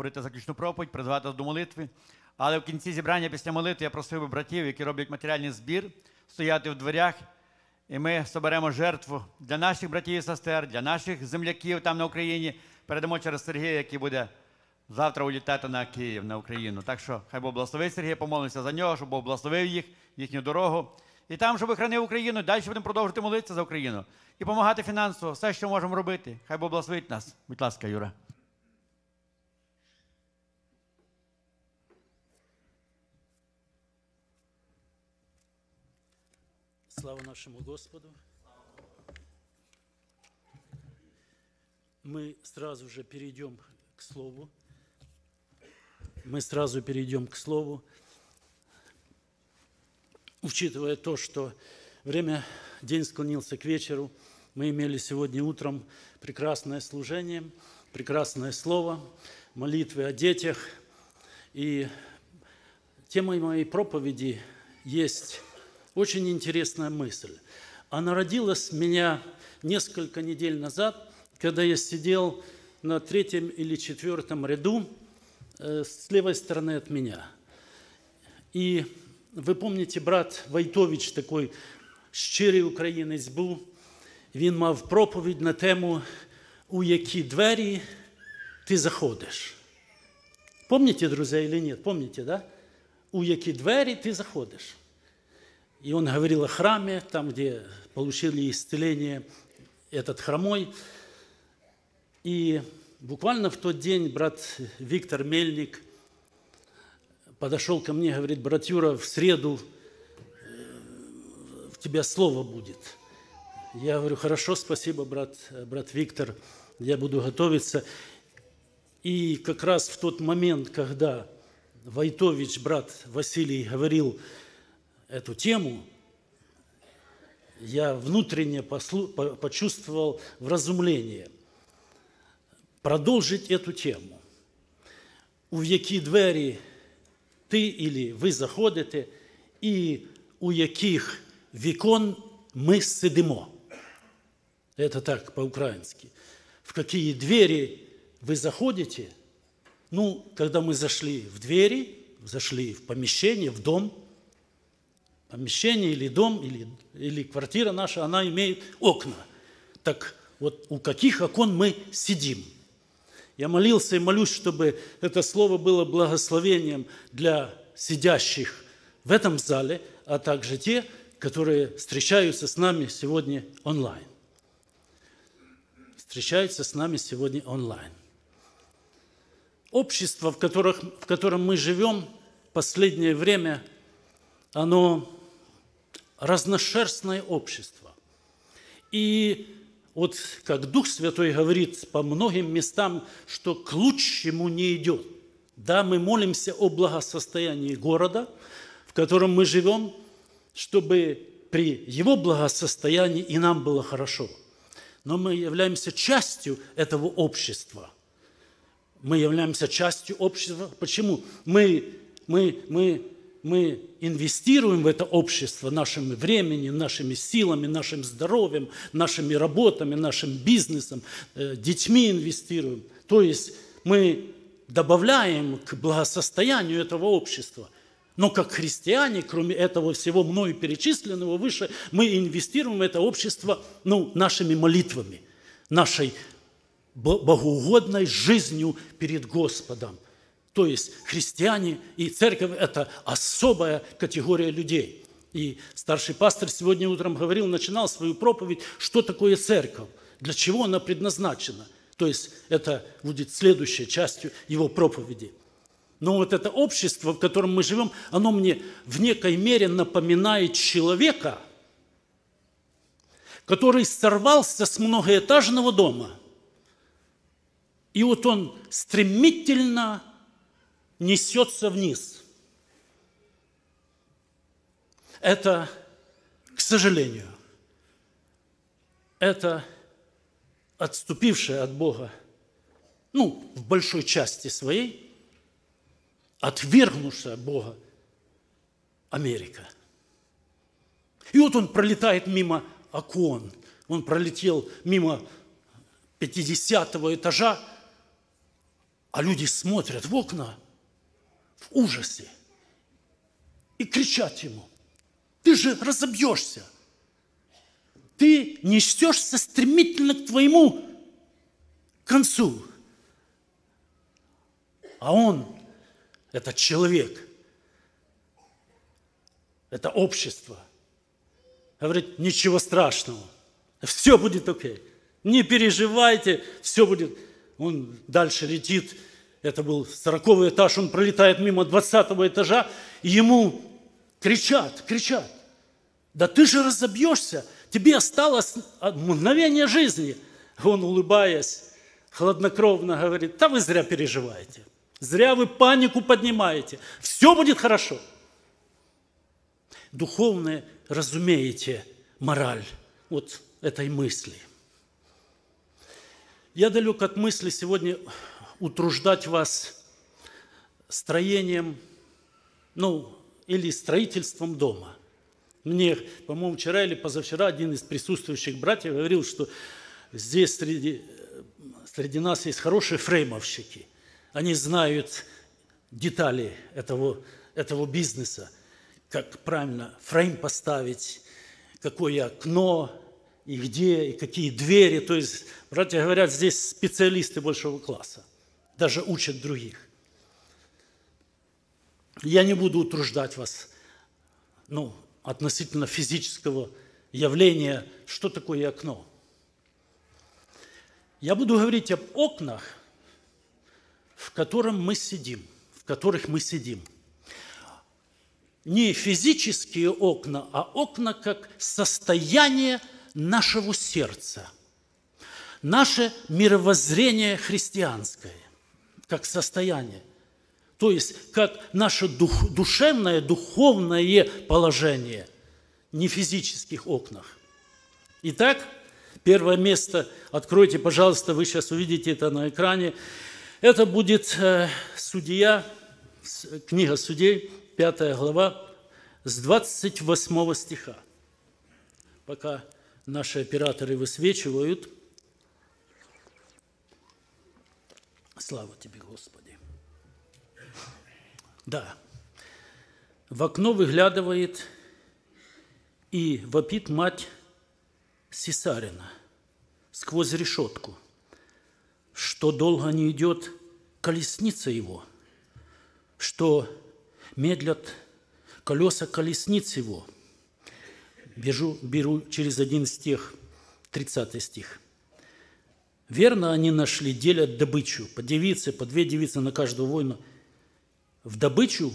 говорити заключну проповідь, призвати до молитви. Але в кінці зібрання після молитви я просив би братів, які роблять матеріальний збір, стояти в дверях. І ми соберемо жертву для наших братів і сестер, для наших земляків там на Україні. Передамо через Сергія, який буде завтра улітати на Київ, на Україну. Так що хай Бог благословить Сергія, помолимося за нього, щоб Бог благословив їх, їхню дорогу. І там, щоб хранив Україну, далі будемо продовжувати молитися за Україну і допомагати фінансово, все, що можемо робити. Хай Бог благословить нас. Будь ласка, Юра. Слава нашему Господу! Мы сразу же перейдем к Слову. Мы сразу перейдем к Слову, учитывая то, что время, день склонился к вечеру, мы имели сегодня утром прекрасное служение, прекрасное слово, молитвы о детях. И темой моей проповеди есть очень интересная мысль. Она родилась меня несколько недель назад, когда я сидел на третьем или четвертом ряду э, с левой стороны от меня. И вы помните, брат Войтович такой щирий украинец был. Він мав проповідь на тему, у які двері ти заходиш. Помните, друзья, или нет? Помните, да? У які двері ти заходиш. И он говорил о храме, там, где получили исцеление этот хромой. И буквально в тот день брат Виктор Мельник подошел ко мне, говорит, брат Юра, в среду э, в тебя слово будет. Я говорю, хорошо, спасибо, брат, брат Виктор, я буду готовиться. И как раз в тот момент, когда Войтович, брат Василий, говорил – эту тему, я внутренне послу, почувствовал вразумление продолжить эту тему. У які двері ты или вы заходите, и у яких викон мы сидимо. Это так по-украински. В какие двери вы заходите? Ну, когда мы зашли в двери, зашли в помещение, в дом – помещение или дом, или, или квартира наша, она имеет окна. Так вот у каких окон мы сидим? Я молился и молюсь, чтобы это слово было благословением для сидящих в этом зале, а также те, которые встречаются с нами сегодня онлайн. Встречаются с нами сегодня онлайн. Общество, в, которых, в котором мы живем, последнее время, оно разношерстное общество. И вот как Дух Святой говорит по многим местам, что к лучшему не идет. Да, мы молимся о благосостоянии города, в котором мы живем, чтобы при его благосостоянии и нам было хорошо. Но мы являемся частью этого общества. Мы являемся частью общества. Почему? Мы, мы, мы мы инвестируем в это общество нашим временем, нашими силами, нашим здоровьем, нашими работами, нашим бизнесом, э, детьми инвестируем. То есть мы добавляем к благосостоянию этого общества. Но как христиане, кроме этого всего мною перечисленного выше, мы инвестируем в это общество ну, нашими молитвами, нашей богоугодной жизнью перед Господом – то есть христиане и церковь – это особая категория людей. И старший пастор сегодня утром говорил, начинал свою проповедь, что такое церковь, для чего она предназначена. То есть это будет следующей частью его проповеди. Но вот это общество, в котором мы живем, оно мне в некой мере напоминает человека, который сорвался с многоэтажного дома. И вот он стремительно несется вниз. Это, к сожалению, это отступившая от Бога, ну, в большой части своей, отвергнувшая Бога Америка. И вот он пролетает мимо окон, он пролетел мимо 50 этажа, а люди смотрят в окна – в ужасе и кричать ему, ты же разобьешься, ты несешься стремительно к твоему концу. А он, этот человек, это общество, говорит, ничего страшного, все будет окей, не переживайте, все будет. Он дальше летит, это был 40 этаж, он пролетает мимо 20 этажа, и ему кричат, кричат, да ты же разобьешься, тебе осталось мгновение жизни. Он, улыбаясь, хладнокровно говорит, да вы зря переживаете, зря вы панику поднимаете, все будет хорошо. Духовное разумеете мораль вот этой мысли. Я далек от мысли сегодня утруждать вас строением, ну, или строительством дома. Мне, по-моему, вчера или позавчера один из присутствующих братьев говорил, что здесь среди, среди нас есть хорошие фреймовщики. Они знают детали этого, этого бизнеса, как правильно фрейм поставить, какое окно и где, и какие двери. То есть, братья говорят, здесь специалисты большого класса даже учат других. Я не буду утруждать вас ну, относительно физического явления, что такое окно. Я буду говорить об окнах, в котором мы сидим, в которых мы сидим. Не физические окна, а окна как состояние нашего сердца, наше мировоззрение христианское как состояние, то есть как наше дух, душевное, духовное положение, не в физических окнах. Итак, первое место, откройте, пожалуйста, вы сейчас увидите это на экране, это будет э, судья, книга судей, 5 глава, с 28 стиха. Пока наши операторы высвечивают – Слава тебе, Господи. Да. В окно выглядывает и вопит мать Сесарина сквозь решетку, что долго не идет колесница его, что медлят колеса колесниц его. Бежу, беру через один стих, 30 стих – Верно они нашли, делят добычу. По девице, по две девицы на каждую войну. В добычу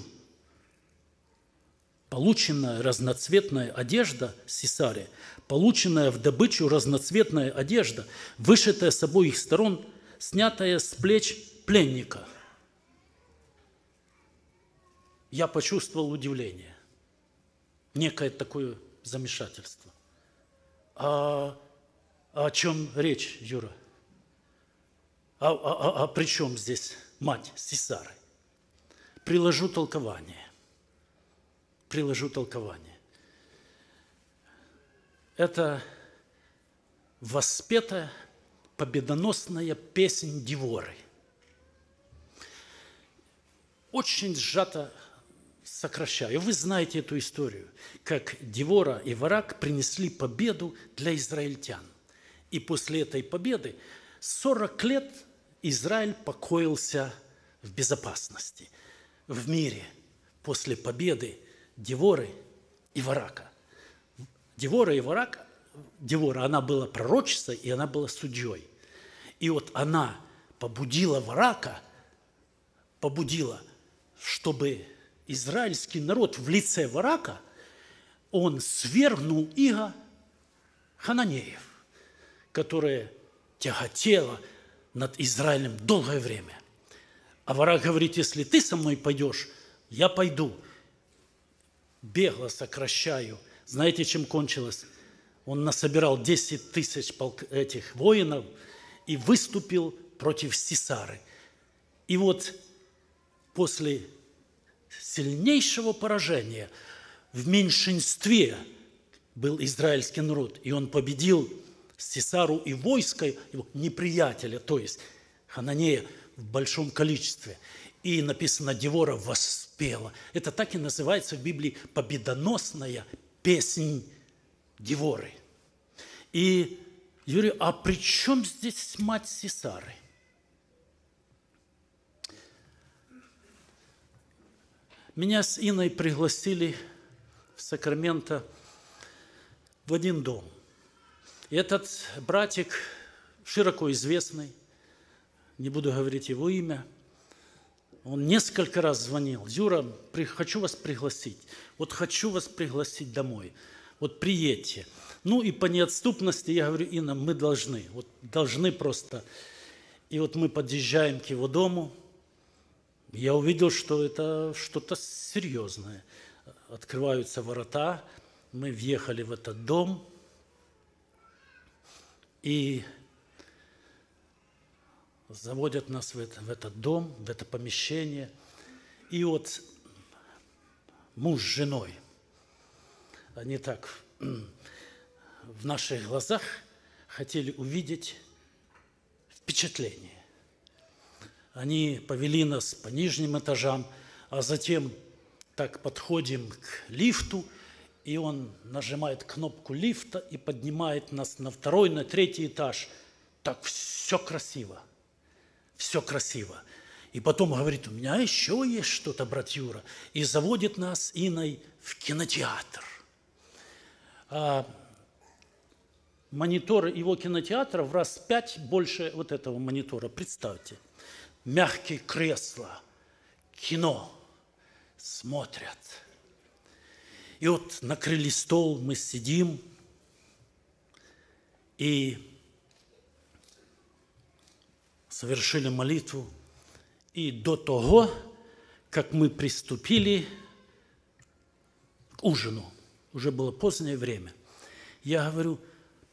полученная разноцветная одежда Сесаре, полученная в добычу разноцветная одежда, вышитая с обоих сторон, снятая с плеч пленника. Я почувствовал удивление, некое такое замешательство. А о чем речь, Юра? А, а, а, а при чем здесь мать с Приложу толкование. Приложу толкование. Это воспетая победоносная песнь Диворы. Очень сжато сокращаю. Вы знаете эту историю, как Девора и Варак принесли победу для израильтян. И после этой победы 40 лет Израиль покоился в безопасности, в мире после победы Деворы и Варака. Девора и Варак, Девора, она была пророчицей и она была судьей. И вот она побудила Варака, побудила, чтобы израильский народ в лице Варака, он свергнул иго хананеев, которые – тяготела над Израилем долгое время. А враг говорит, если ты со мной пойдешь, я пойду. Бегло сокращаю. Знаете, чем кончилось? Он насобирал 10 тысяч этих воинов и выступил против Сесары. И вот после сильнейшего поражения в меньшинстве был израильский народ, и он победил Сесару и войско его неприятеля, то есть Хананея в большом количестве. И написано, Девора воспела. Это так и называется в Библии победоносная песнь Деворы. И Юрий, а при чем здесь мать Сесары? Меня с Иной пригласили в Сакраменто в один дом. Этот братик широко известный, не буду говорить его имя, он несколько раз звонил. Юра, хочу вас пригласить. Вот хочу вас пригласить домой. Вот приедьте. Ну и по неотступности я говорю, Инна, мы должны. Вот должны просто. И вот мы подъезжаем к его дому. Я увидел, что это что-то серьезное. Открываются ворота. Мы въехали в этот дом – и заводят нас в, это, в этот дом, в это помещение. И вот муж с женой, они так в наших глазах хотели увидеть впечатление. Они повели нас по нижним этажам, а затем так подходим к лифту – и он нажимает кнопку лифта и поднимает нас на второй, на третий этаж. Так все красиво, все красиво. И потом говорит, у меня еще есть что-то, брат Юра. И заводит нас Иной в кинотеатр. А, монитор его кинотеатра в раз пять больше вот этого монитора. Представьте, мягкие кресла, кино смотрят – и вот накрыли стол, мы сидим, и совершили молитву. И до того, как мы приступили к ужину, уже было позднее время, я говорю,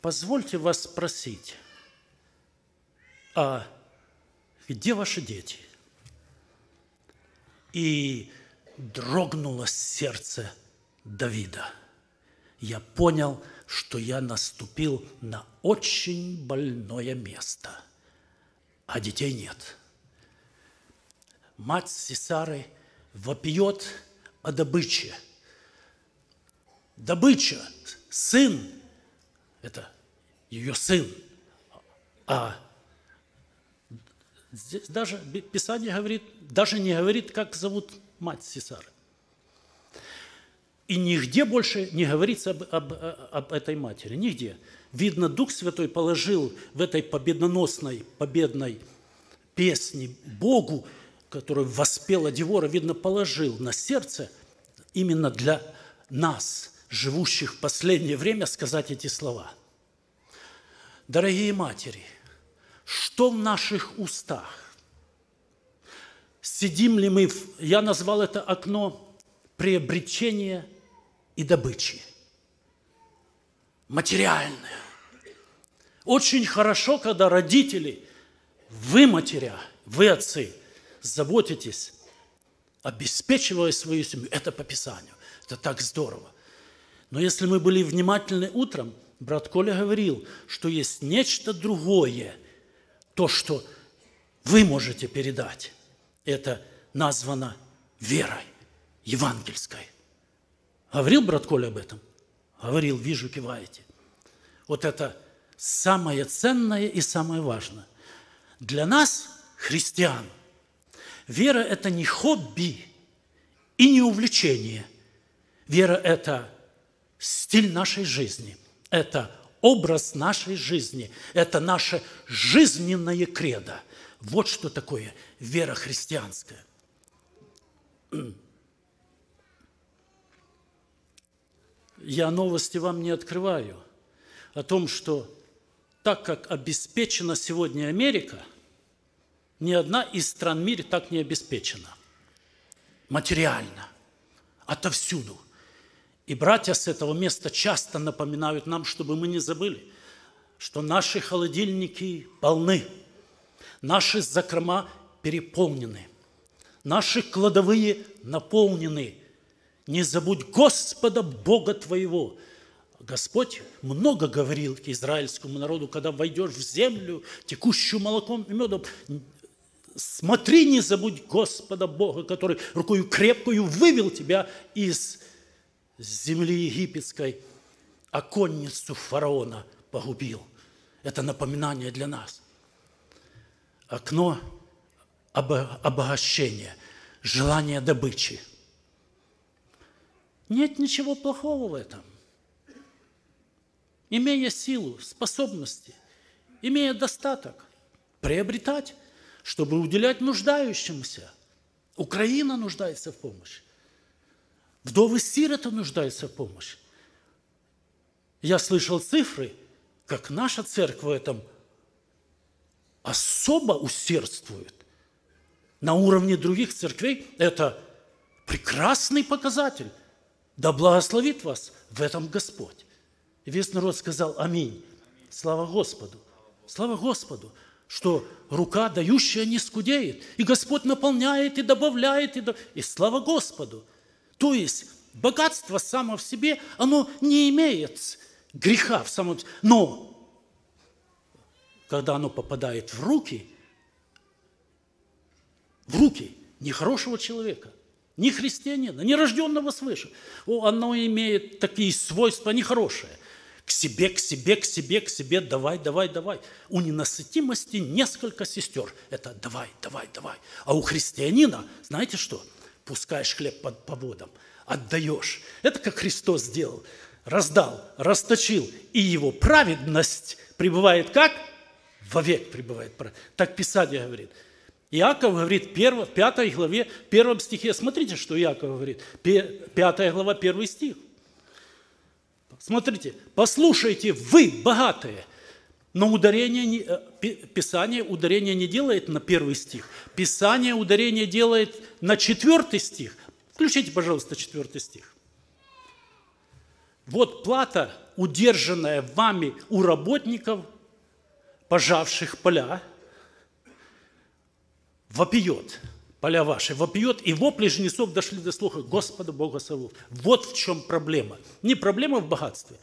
позвольте вас спросить, а где ваши дети? И дрогнуло сердце – Давида, я понял, что я наступил на очень больное место, а детей нет. Мать Сесары вопиет о добыче. Добыча, сын, это ее сын, а Здесь даже Писание говорит, даже не говорит, как зовут мать Сесары. И нигде больше не говорится об, об, об этой матери, нигде. Видно, Дух Святой положил в этой победоносной, победной песне Богу, которую воспела Девора, видно, положил на сердце именно для нас, живущих в последнее время, сказать эти слова. Дорогие матери, что в наших устах? Сидим ли мы, в, я назвал это окно приобретение – и добычи. Материальное. Очень хорошо, когда родители, вы матеря, вы отцы, заботитесь, обеспечивая свою семью. Это по Писанию. Это так здорово. Но если мы были внимательны утром, брат Коля говорил, что есть нечто другое, то, что вы можете передать. Это названо верой евангельской. Говорил брат Коля об этом? Говорил, вижу, киваете. Вот это самое ценное и самое важное. Для нас, христиан, вера – это не хобби и не увлечение. Вера – это стиль нашей жизни, это образ нашей жизни, это наше жизненное кредо. Вот что такое вера христианская. я новости вам не открываю о том, что так как обеспечена сегодня Америка, ни одна из стран мира так не обеспечена. Материально. Отовсюду. И братья с этого места часто напоминают нам, чтобы мы не забыли, что наши холодильники полны, наши закрома переполнены, наши кладовые наполнены – не забудь Господа Бога твоего. Господь много говорил к израильскому народу, когда войдешь в землю, текущую молоком и медом, смотри, не забудь Господа Бога, который рукою крепкую вывел тебя из земли египетской, а конницу фараона погубил. Это напоминание для нас. Окно обогащения, желание добычи – нет ничего плохого в этом. Имея силу, способности, имея достаток, приобретать, чтобы уделять нуждающимся. Украина нуждается в помощи. Вдовы сироты нуждаются в помощи. Я слышал цифры, как наша церковь в этом особо усердствует. На уровне других церквей это прекрасный показатель. Да благословит вас в этом Господь. И весь народ сказал «Аминь». Слава Господу! Слава Господу! что рука, дающая, не скудеет. И Господь наполняет, и добавляет, и, до... и слава Господу. То есть богатство само в себе, оно не имеет греха в самом себе. Но когда оно попадает в руки, в руки нехорошего человека – ни христианина, ни рожденного свыше. Оно имеет такие свойства нехорошие. К себе, к себе, к себе, к себе, давай, давай, давай. У ненасытимости несколько сестер. Это давай, давай, давай. А у христианина, знаете что? Пускаешь хлеб под поводом, отдаешь. Это как Христос сделал. Раздал, расточил. И его праведность пребывает как? Вовек пребывает. Так Писание говорит – Иаков говорит в 5 главе, 1 стихе, смотрите, что Иаков говорит, 5 глава, 1 стих. Смотрите, послушайте, вы богатые, но ударение, э, Писание ударение не делает на первый стих. Писание ударение делает на четвертый стих. Включите, пожалуйста, четвертый стих. Вот плата, удержанная вами у работников, пожавших поля – вопиет, поля ваши, вопиет, и вопли жнецов дошли до слуха Господа Бога Савов. Вот в чем проблема. Не проблема в богатстве.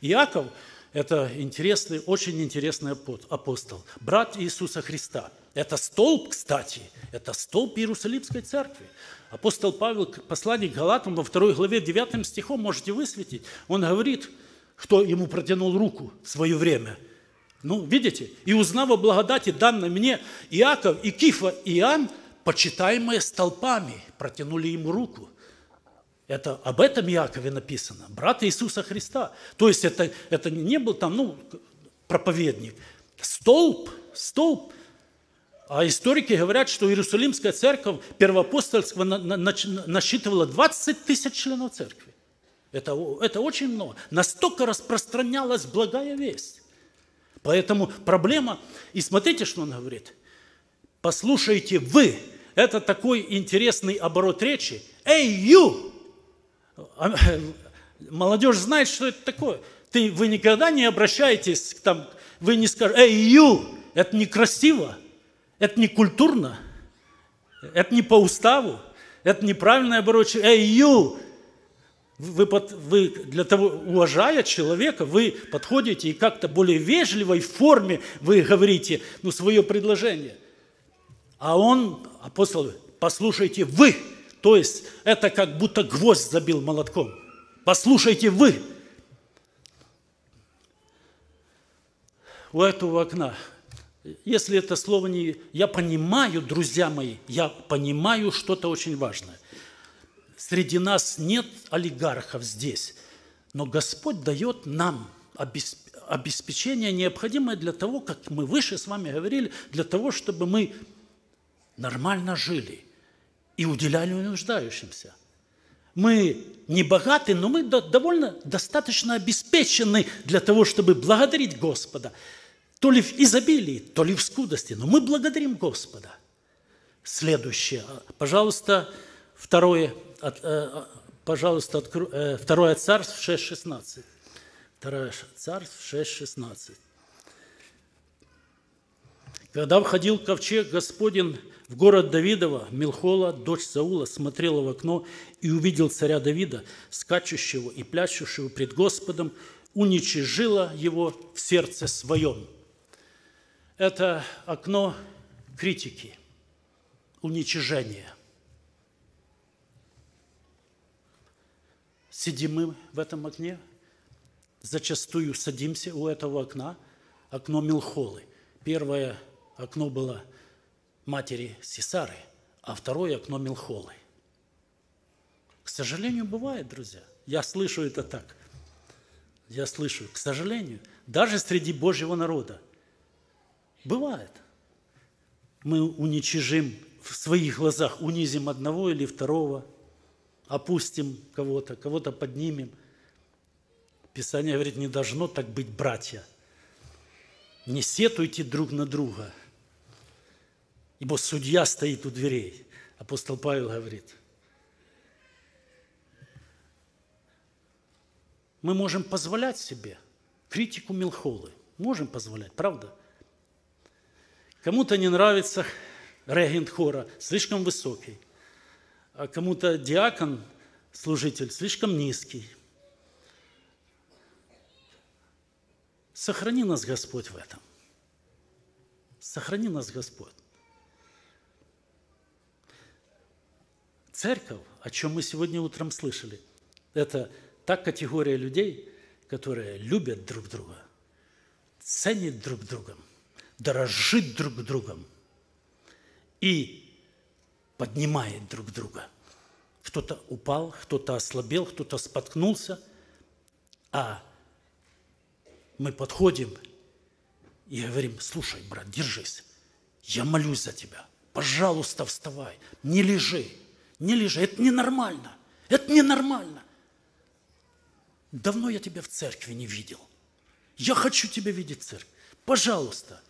Иаков – это интересный, очень интересный апостол, брат Иисуса Христа. Это столб, кстати, это столб Иерусалимской церкви. Апостол Павел, посланник Галатам, во второй главе 9 стихом можете высветить, он говорит, кто ему протянул руку в свое время – ну, видите? «И узнав о благодати, данной мне Иаков и Кифа и Иоанн, почитаемые столпами, протянули ему руку». Это об этом Иакове написано, брат Иисуса Христа. То есть это, это не был там, ну, проповедник. Столб, столб. А историки говорят, что Иерусалимская церковь первоапостольского насчитывала 20 тысяч членов церкви. Это, это очень много. Настолько распространялась благая весть. Поэтому проблема, и смотрите, что он говорит. Послушайте вы, это такой интересный оборот речи. Эй, ю, а, Молодежь знает, что это такое. Ты, вы никогда не обращаетесь к там, вы не скажете, эй, ю, Это некрасиво, это не культурно, это не по уставу, это неправильное оборот. Эй, ю. Вы, под, вы для того, уважая человека, вы подходите и как-то более вежливой форме вы говорите, ну, свое предложение. А он, апостол, послушайте вы. То есть это как будто гвоздь забил молотком. Послушайте вы. У этого окна если это слово не... Я понимаю, друзья мои, я понимаю что-то очень важное. Среди нас нет олигархов здесь, но Господь дает нам обеспечение, необходимое для того, как мы выше с вами говорили, для того, чтобы мы нормально жили и уделяли нуждающимся. Мы не богаты, но мы довольно достаточно обеспечены для того, чтобы благодарить Господа. То ли в изобилии, то ли в скудости, но мы благодарим Господа. Следующее, пожалуйста, пожалуйста. Второе, от, э, пожалуйста, откро... э, второе царство 6.16. Второе царств 6.16. Когда входил ковчег господин в город Давидова, Милхола, дочь Саула, смотрела в окно и увидел царя Давида, скачущего и плящущего пред Господом, уничижила его в сердце своем. Это окно критики, уничижения. сидим мы в этом окне, зачастую садимся у этого окна, окно Милхолы. Первое окно было матери Сесары, а второе окно Милхолы. К сожалению, бывает, друзья. Я слышу это так. Я слышу, к сожалению, даже среди Божьего народа. Бывает. Мы уничижим в своих глазах, унизим одного или второго – опустим кого-то, кого-то поднимем. Писание говорит, не должно так быть, братья. Не сетуйте друг на друга, ибо судья стоит у дверей. Апостол Павел говорит. Мы можем позволять себе критику Милхолы. Можем позволять, правда? Кому-то не нравится регент хора, слишком высокий а кому-то диакон, служитель, слишком низкий. Сохрани нас, Господь, в этом. Сохрани нас, Господь. Церковь, о чем мы сегодня утром слышали, это та категория людей, которые любят друг друга, ценят друг друга, дорожит друг другом и поднимает друг друга. Кто-то упал, кто-то ослабел, кто-то споткнулся, а мы подходим и говорим, слушай, брат, держись, я молюсь за тебя, пожалуйста, вставай, не лежи, не лежи, это ненормально, это ненормально. Давно я тебя в церкви не видел. Я хочу тебя видеть в церкви. Пожалуйста.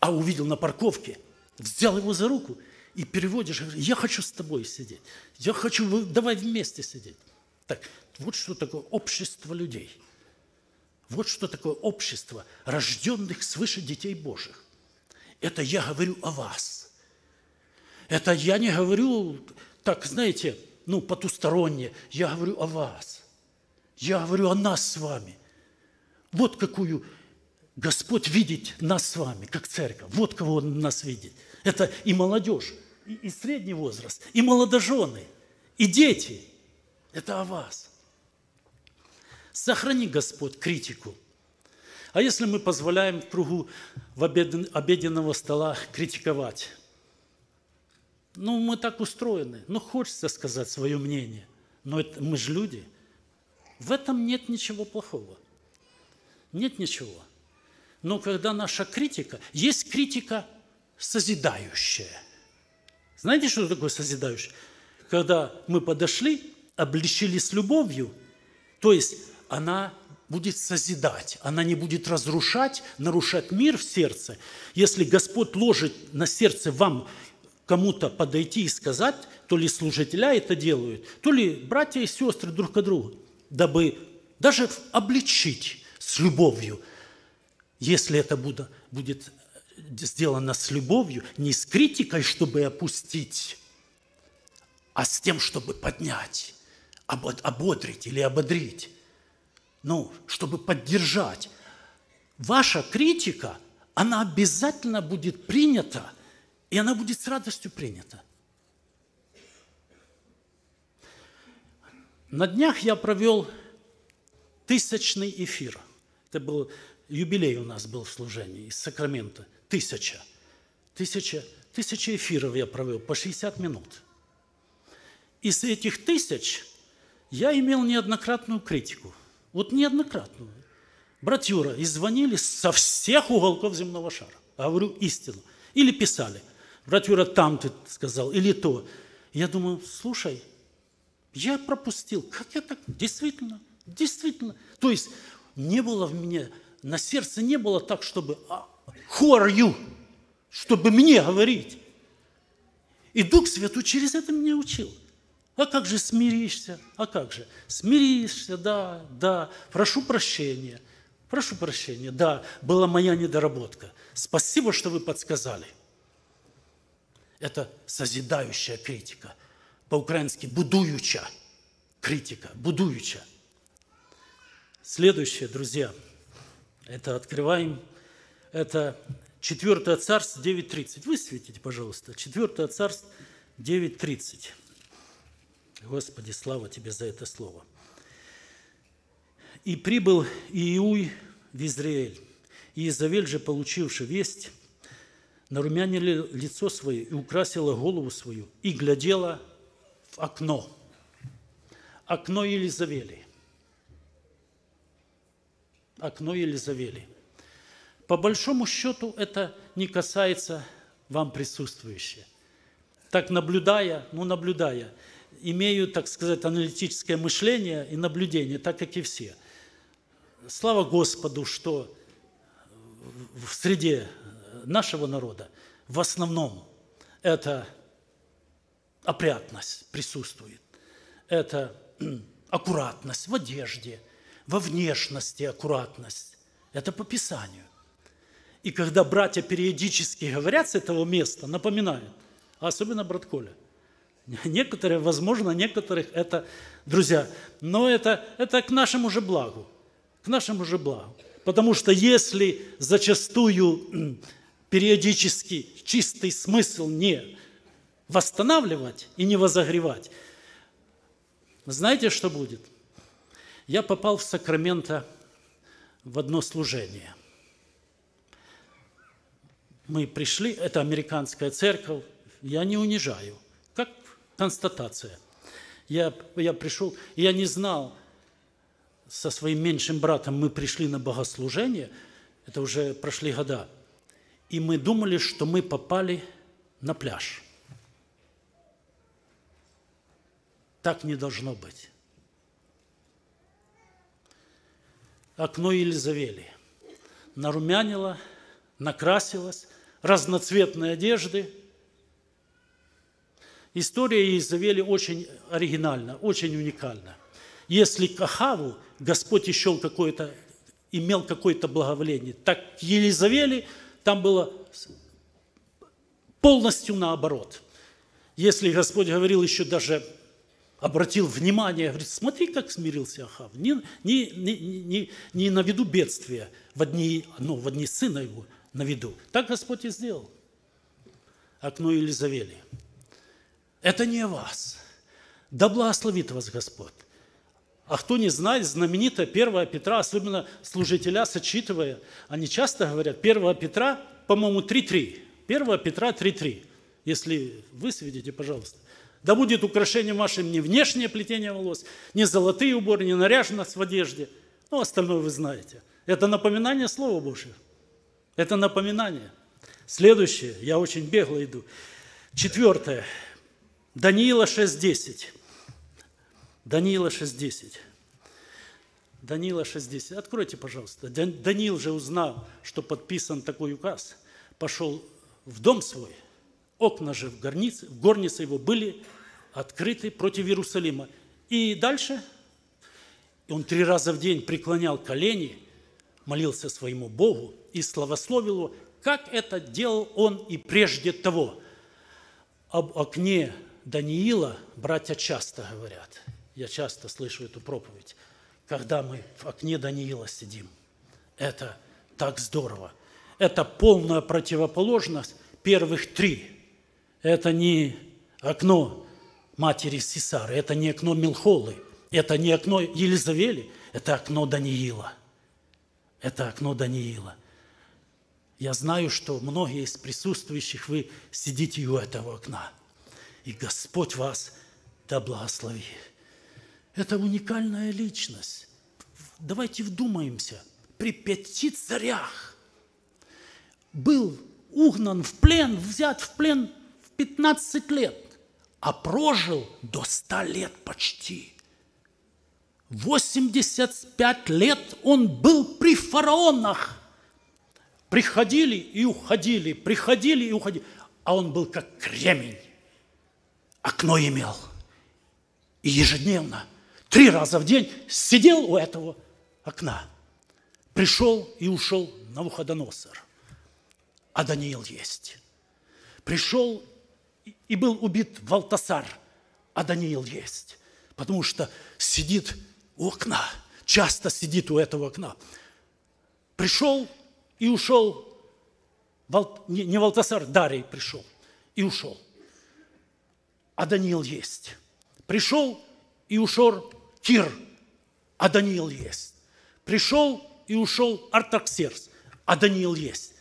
А увидел на парковке, взял его за руку – и переводишь, я хочу с тобой сидеть, я хочу, давай вместе сидеть. Так, вот что такое общество людей. Вот что такое общество рожденных свыше детей Божьих. Это я говорю о вас. Это я не говорю, так, знаете, ну, потусторонне. Я говорю о вас. Я говорю о нас с вами. Вот какую Господь видит нас с вами, как церковь. Вот кого Он нас видит. Это и молодежь и, и средний возраст, и молодожены, и дети. Это о вас. Сохрани, Господь, критику. А если мы позволяем в кругу в обеден, обеденного стола критиковать? Ну, мы так устроены. Ну, хочется сказать свое мнение. Но это, мы же люди. В этом нет ничего плохого. Нет ничего. Но когда наша критика, есть критика созидающая – знаете, что такое созидающий? Когда мы подошли, обличили с любовью, то есть она будет созидать, она не будет разрушать, нарушать мир в сердце. Если Господь ложит на сердце вам кому-то подойти и сказать, то ли служителя это делают, то ли братья и сестры друг к другу, дабы даже обличить с любовью, если это будет Э, сделано с любовью, не с критикой, чтобы опустить, а с тем, чтобы поднять, ободрить или ободрить, ну, чтобы поддержать. Ваша критика, она обязательно будет принята, и она будет с радостью принята. На днях я провел тысячный эфир. Это был юбилей у нас был в служении из Сакрамента. Тысяча. Тысяча, тысяча эфиров я провел по 60 минут. Из этих тысяч я имел неоднократную критику. Вот неоднократную. брат Юра, и звонили со всех уголков земного шара. Говорю истину. Или писали. брат Юра там ты сказал, или то. Я думаю, слушай, я пропустил. Как я так? Действительно, действительно. То есть не было в мне, на сердце не было так, чтобы а, Who are you? Чтобы мне говорить. И Дух Святой через это меня учил. А как же смиришься? А как же? Смиришься, да, да. Прошу прощения. Прошу прощения, да, была моя недоработка. Спасибо, что вы подсказали. Это созидающая критика. По-украински будуюча критика, будуюча. Следующее, друзья, это открываем это 4 царство 9.30. Высветите, пожалуйста. 4 царство 9.30. Господи, слава Тебе за это слово. «И прибыл Иуй в Израиль, и Изавель же, получивший весть, нарумянили лицо свое и украсила голову свою, и глядела в окно. Окно Елизавели. Окно Елизавели. По большому счету это не касается вам присутствующих. Так наблюдая, ну наблюдая, имею, так сказать, аналитическое мышление и наблюдение, так как и все. Слава Господу, что в среде нашего народа в основном это опрятность присутствует, это аккуратность в одежде, во внешности аккуратность. Это по Писанию. И когда братья периодически говорят с этого места, напоминают, а особенно брат Коля, некоторые, возможно, некоторых это, друзья, но это, это к нашему же благу, к нашему же благу. Потому что если зачастую периодически чистый смысл не восстанавливать и не возогревать, знаете, что будет? Я попал в Сакраменто в одно служение – мы пришли, это американская церковь, я не унижаю, как констатация. Я, я пришел, я не знал, со своим меньшим братом мы пришли на богослужение, это уже прошли года, и мы думали, что мы попали на пляж. Так не должно быть. Окно Елизавели нарумянило, накрасилось. Разноцветные одежды. История Иезавели очень оригинальна, очень уникальна. Если к Ахаву Господь еще какое-то, имел какое-то благоволение, так к Елизавеле там было полностью наоборот. Если Господь говорил еще даже обратил внимание, говорит, смотри, как смирился Ахав, не, не, не, не, не на виду бедствия в одни, ну, в одни сына его, на виду. Так Господь и сделал окно Елизавели. Это не вас. Да благословит вас Господь. А кто не знает, знаменито первая Петра, особенно служителя, сочитывая, они часто говорят первая Петра, по-моему, 3.3. Первая Петра 3.3. Если вы сведете, пожалуйста. Да будет украшением вашим не внешнее плетение волос, не золотые уборы, не наряженность в одежде. Ну, остальное вы знаете. Это напоминание Слова Божьего. Это напоминание. Следующее, я очень бегло иду. Четвертое. Даниила 6.10. Даниила 6.10. Даниила 6.10. Откройте, пожалуйста. Даниил же узнал, что подписан такой указ. Пошел в дом свой. Окна же в горнице, в горнице его были открыты против Иерусалима. И дальше он три раза в день преклонял колени – молился своему Богу и славословил его, как это делал он и прежде того. Об окне Даниила братья часто говорят. Я часто слышу эту проповедь. Когда мы в окне Даниила сидим, это так здорово. Это полная противоположность первых три. Это не окно матери Сесары, это не окно Милхолы, это не окно Елизавели, это окно Даниила – это окно Даниила. Я знаю, что многие из присутствующих, вы сидите у этого окна. И Господь вас да благослови. Это уникальная личность. Давайте вдумаемся. При пяти царях был угнан в плен, взят в плен в 15 лет, а прожил до 100 лет почти. 85 лет он был при фараонах. Приходили и уходили, приходили и уходили. А он был как кремень. Окно имел. И ежедневно, три раза в день сидел у этого окна. Пришел и ушел на Навуходоносор. А Даниил есть. Пришел и был убит Валтасар, а Даниил есть. Потому что сидит у окна, часто сидит у этого окна. Пришел и ушел, не Валтасар, Дарий пришел и ушел. А Даниил есть. Пришел и ушел Кир, а Даниил есть. Пришел и ушел Артаксерс, а Даниил есть.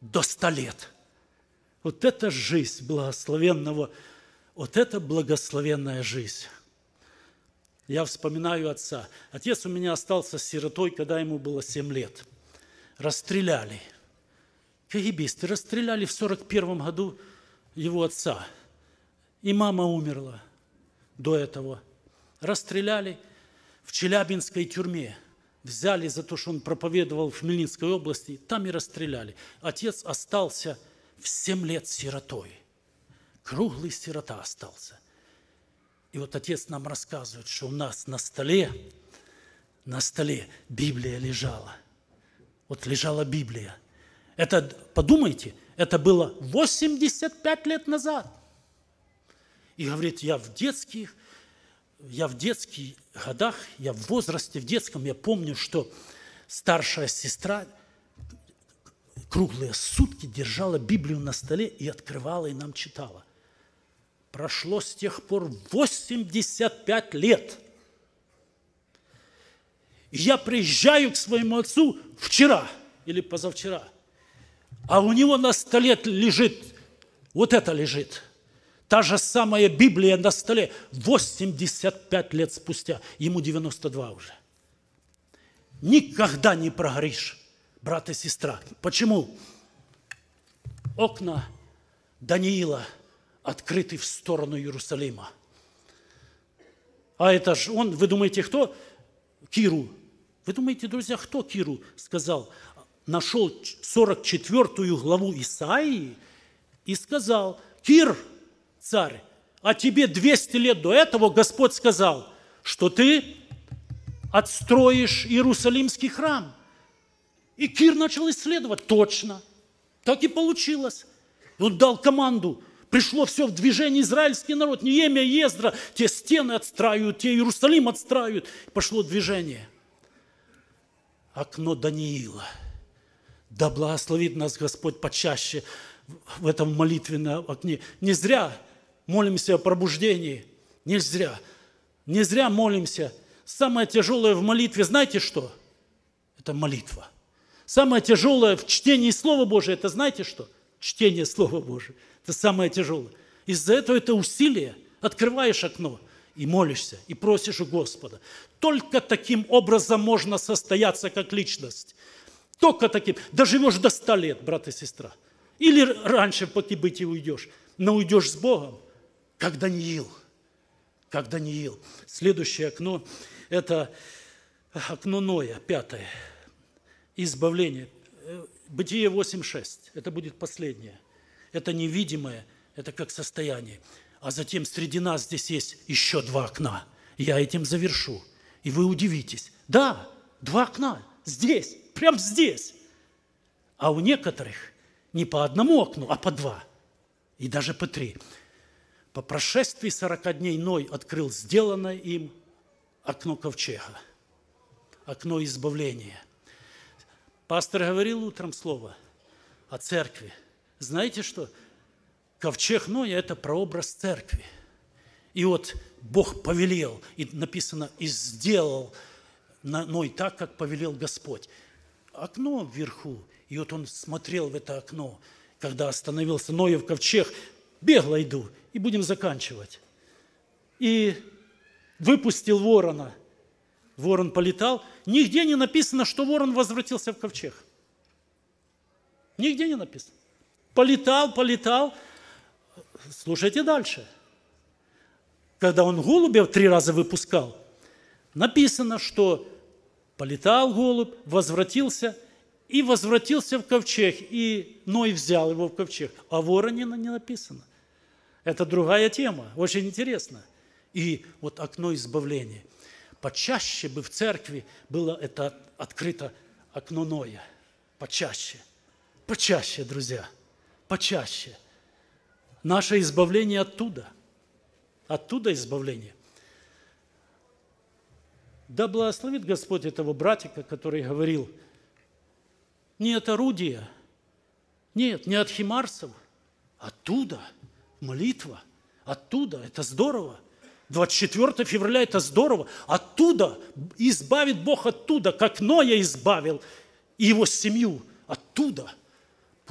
До ста лет. Вот это жизнь благословенного, вот это благословенная жизнь. Я вспоминаю отца. Отец у меня остался сиротой, когда ему было 7 лет. Расстреляли. Кагибисты расстреляли в 41 году его отца. И мама умерла до этого. Расстреляли в Челябинской тюрьме. Взяли за то, что он проповедовал в Хмельницкой области, там и расстреляли. Отец остался в 7 лет сиротой. Круглый сирота остался – и вот отец нам рассказывает, что у нас на столе, на столе Библия лежала. Вот лежала Библия. Это, подумайте, это было 85 лет назад. И говорит, я в детских, я в детских годах, я в возрасте, в детском, я помню, что старшая сестра круглые сутки держала Библию на столе и открывала и нам читала. Прошло с тех пор 85 лет. Я приезжаю к своему отцу вчера или позавчера, а у него на столе лежит, вот это лежит – Та же самая Библия на столе 85 лет спустя, ему 92 уже. Никогда не прогоришь, брат и сестра. Почему? Окна Даниила – открытый в сторону Иерусалима. А это же он, вы думаете, кто? Киру. Вы думаете, друзья, кто Киру сказал? Нашел 44 главу Исаии и сказал, Кир, царь, а тебе 200 лет до этого Господь сказал, что ты отстроишь Иерусалимский храм. И Кир начал исследовать. Точно. Так и получилось. И он дал команду – пришло все в движение израильский народ. Неемия и Ездра, те стены отстраивают, те Иерусалим отстраивают. Пошло движение. Окно Даниила. Да благословит нас Господь почаще в этом молитвенном окне. Не зря молимся о пробуждении. Не зря. Не зря молимся. Самое тяжелое в молитве, знаете что? Это молитва. Самое тяжелое в чтении Слова Божия, это знаете что? Чтение Слова Божия. Это самое тяжелое. Из-за этого это усилие. Открываешь окно и молишься, и просишь у Господа. Только таким образом можно состояться как личность. Только таким. Доживешь до 100 лет, брат и сестра. Или раньше поки быть и уйдешь. Но уйдешь с Богом, как Даниил. Как Даниил. Следующее окно – это окно Ноя, пятое. Избавление. Э, Бытие 8.6. Это будет последнее – это невидимое, это как состояние. А затем среди нас здесь есть еще два окна. Я этим завершу. И вы удивитесь. Да, два окна здесь, прям здесь. А у некоторых не по одному окну, а по два. И даже по три. По прошествии 40 дней Ной открыл сделанное им окно ковчега, окно избавления. Пастор говорил утром слово о церкви – знаете что? Ковчег Ноя – это прообраз церкви. И вот Бог повелел, и написано, и сделал Ной так, как повелел Господь. Окно вверху, и вот он смотрел в это окно, когда остановился в ковчег, бегло иду, и будем заканчивать. И выпустил ворона. Ворон полетал. Нигде не написано, что ворон возвратился в ковчег. Нигде не написано. Полетал, полетал. Слушайте дальше. Когда он голубя три раза выпускал, написано, что полетал голубь, возвратился и возвратился в ковчег, и Ной взял его в ковчег. А воронина не написано. Это другая тема, очень интересно. И вот окно избавления. Почаще бы в церкви было это открыто окно Ноя. Почаще. Почаще, друзья почаще. Наше избавление оттуда. Оттуда избавление. Да благословит Господь этого братика, который говорил, не от орудия, нет, не от химарсов, оттуда молитва, оттуда, это здорово. 24 февраля это здорово. Оттуда избавит Бог оттуда, как Ноя избавил и его семью оттуда –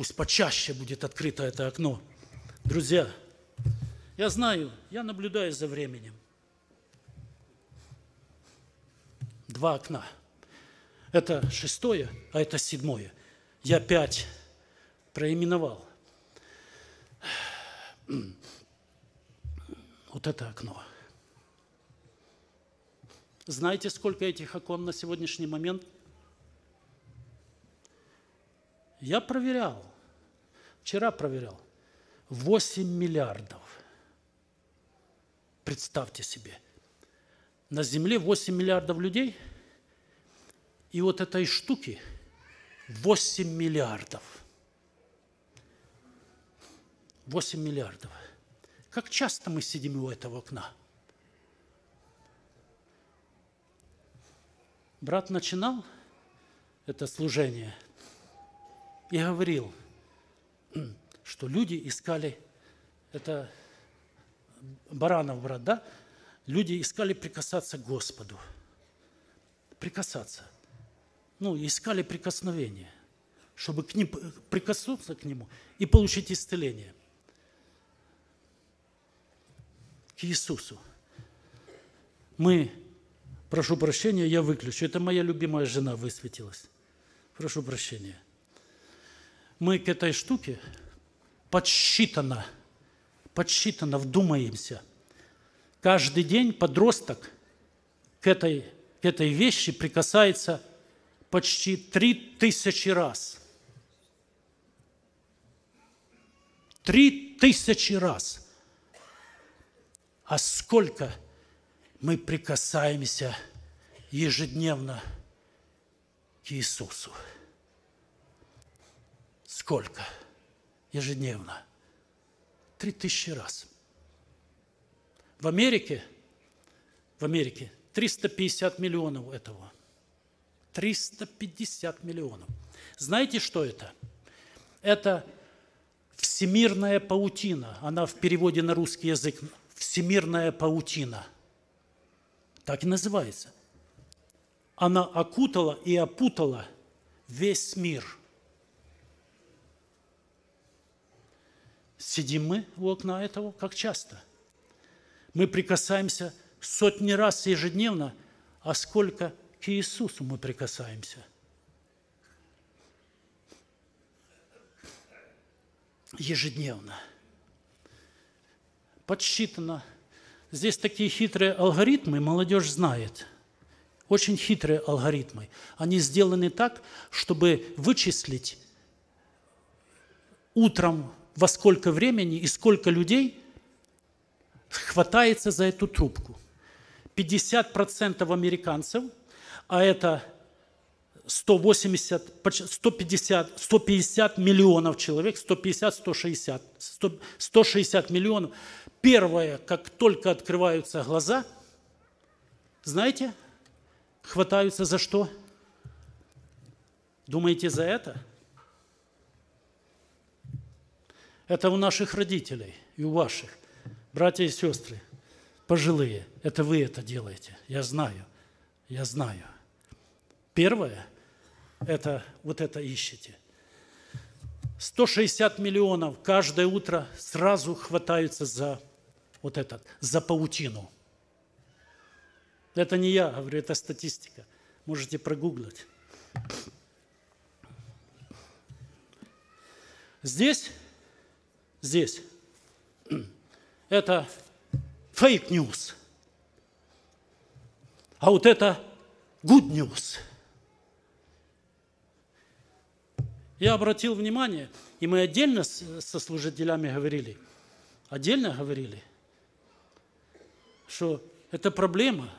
Пусть почаще будет открыто это окно. Друзья, я знаю, я наблюдаю за временем. Два окна. Это шестое, а это седьмое. Я пять проименовал. Вот это окно. Знаете, сколько этих окон на сегодняшний момент? Я проверял. Вчера проверял. 8 миллиардов. Представьте себе. На Земле 8 миллиардов людей, и вот этой штуки 8 миллиардов. 8 миллиардов. Как часто мы сидим у этого окна? Брат начинал это служение и говорил – что люди искали, это Баранов брат, да? Люди искали прикасаться к Господу. Прикасаться. Ну, искали прикосновение, чтобы к ним, прикоснуться к Нему и получить исцеление. К Иисусу. Мы, прошу прощения, я выключу. Это моя любимая жена высветилась. Прошу прощения. Мы к этой штуке подсчитано, подсчитано, вдумаемся. Каждый день подросток к этой, к этой вещи прикасается почти три тысячи раз. Три тысячи раз. А сколько мы прикасаемся ежедневно к Иисусу? Сколько? Сколько? ежедневно. Три тысячи раз. В Америке, в Америке 350 миллионов этого. 350 миллионов. Знаете, что это? Это всемирная паутина. Она в переводе на русский язык всемирная паутина. Так и называется. Она окутала и опутала весь мир – Сидим мы у окна этого, как часто. Мы прикасаемся сотни раз ежедневно, а сколько к Иисусу мы прикасаемся. Ежедневно. Подсчитано. Здесь такие хитрые алгоритмы, молодежь знает. Очень хитрые алгоритмы. Они сделаны так, чтобы вычислить утром во сколько времени и сколько людей хватается за эту трубку. 50% американцев, а это 180, 150, 150 миллионов человек, 150, 160, 160 миллионов. Первое, как только открываются глаза, знаете, хватаются за что? Думаете, за это? Это у наших родителей и у ваших. Братья и сестры, пожилые, это вы это делаете. Я знаю, я знаю. Первое, это вот это ищете. 160 миллионов каждое утро сразу хватаются за вот этот, за паутину. Это не я говорю, это статистика. Можете прогуглить. Здесь здесь. Это фейк-ньюс. А вот это good-ньюс. Я обратил внимание, и мы отдельно со служителями говорили, отдельно говорили, что это проблема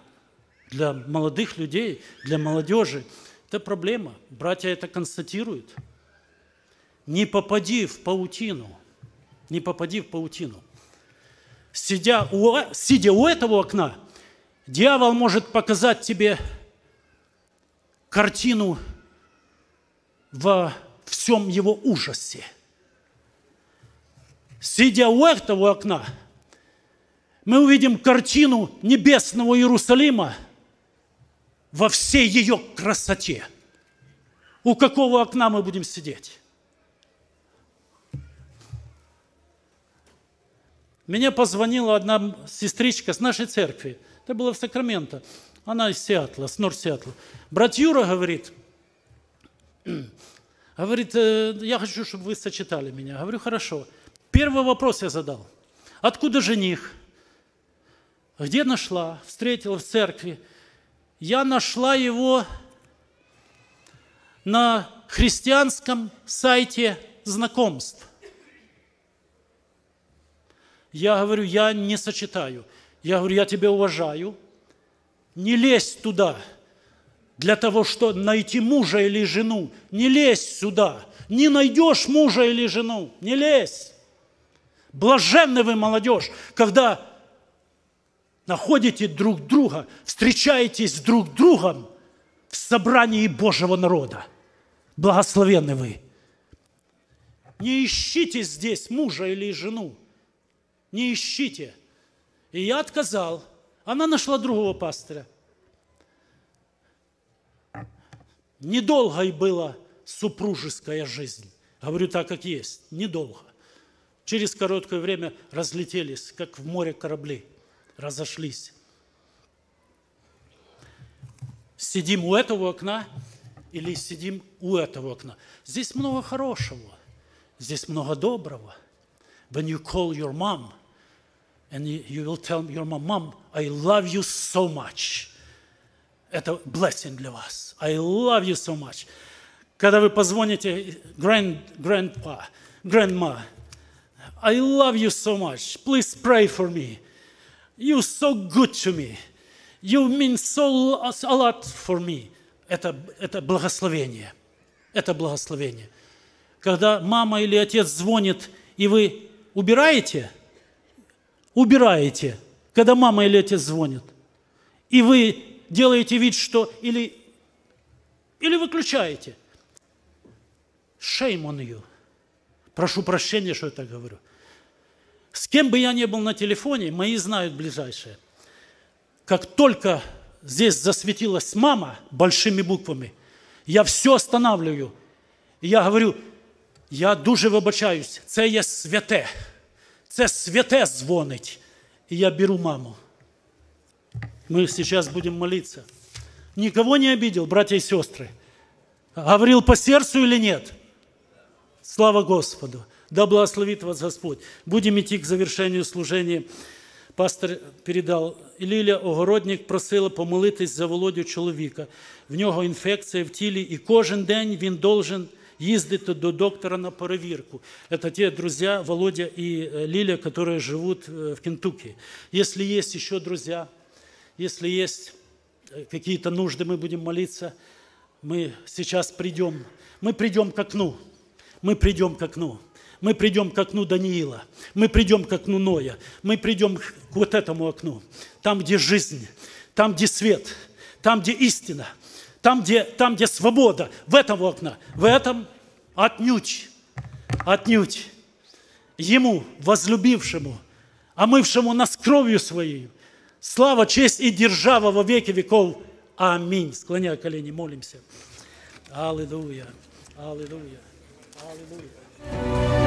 для молодых людей, для молодежи. Это проблема. Братья это констатируют. Не попади в паутину – не попади в паутину. Сидя у, сидя у этого окна, дьявол может показать тебе картину во всем его ужасе. Сидя у этого окна, мы увидим картину небесного Иерусалима во всей ее красоте. У какого окна мы будем сидеть? Мне позвонила одна сестричка с нашей церкви. Это было в Сакраменто. Она из Сиатла, с Норд-Сиатла. Брат Юра говорит, говорит, «Э, я хочу, чтобы вы сочетали меня. Говорю, хорошо. Первый вопрос я задал. Откуда жених? Где нашла? Встретила в церкви. Я нашла его на христианском сайте знакомств. Я говорю, я не сочетаю. Я говорю, я тебя уважаю. Не лезь туда для того, чтобы найти мужа или жену. Не лезь сюда. Не найдешь мужа или жену. Не лезь. Блаженны вы, молодежь, когда находите друг друга, встречаетесь друг с другом в собрании Божьего народа. Благословенны вы. Не ищите здесь мужа или жену не ищите. И я отказал. Она нашла другого пастора. Недолгой была супружеская жизнь. Говорю так, как есть. Недолго. Через короткое время разлетелись, как в море корабли. Разошлись. Сидим у этого окна или сидим у этого окна. Здесь много хорошего. Здесь много доброго. When you call your mom – and you will tell your mom, mom, I love you so much. Это blessing для вас. I love you so much. Когда вы позвоните grand, grandpa, grandma, I love you so much. Please pray for me. You're so good to me. You mean so a lot for me. Это, это благословение. Это благословение. Когда мама или отец звонит, и вы убираете – убираете, когда мама или отец звонит, И вы делаете вид, что или, или выключаете. Shame on you. Прошу прощения, что я так говорю. С кем бы я ни был на телефоне, мои знают ближайшие. Как только здесь засветилась мама большими буквами, я все останавливаю. Я говорю, я дуже вибачаюсь, це є святе. Це святе дзвонить. И я беру маму. Мы сейчас будем молиться. Никого не обидел, братья и сестры. Говорил по сердцу или нет? Слава Господу. Да благословит вас Господь. Будем идти к завершению служения. Пастор передал. Ліля Огородник просила помолитись за володю человека. В него инфекция в теле, и каждый день он должен ездить до доктора на проверку. Это те друзья Володя и э, Лиля, которые живут э, в Кентукки. Если есть еще друзья, если есть э, какие-то нужды, мы будем молиться. Мы сейчас придем. Мы придем к окну. Мы придем к окну. Мы придем к окну Даниила. Мы придем к окну Ноя. Мы придем к вот этому окну. Там, где жизнь. Там, где свет. Там, где истина – там, где, там, где свобода, в этом окна, в этом отнюдь, отнюдь. Ему, возлюбившему, омывшему нас кровью своей, слава, честь и держава во веки веков. Аминь. Склоняя колени, молимся. Аллилуйя. Аллилуйя. Аллилуйя.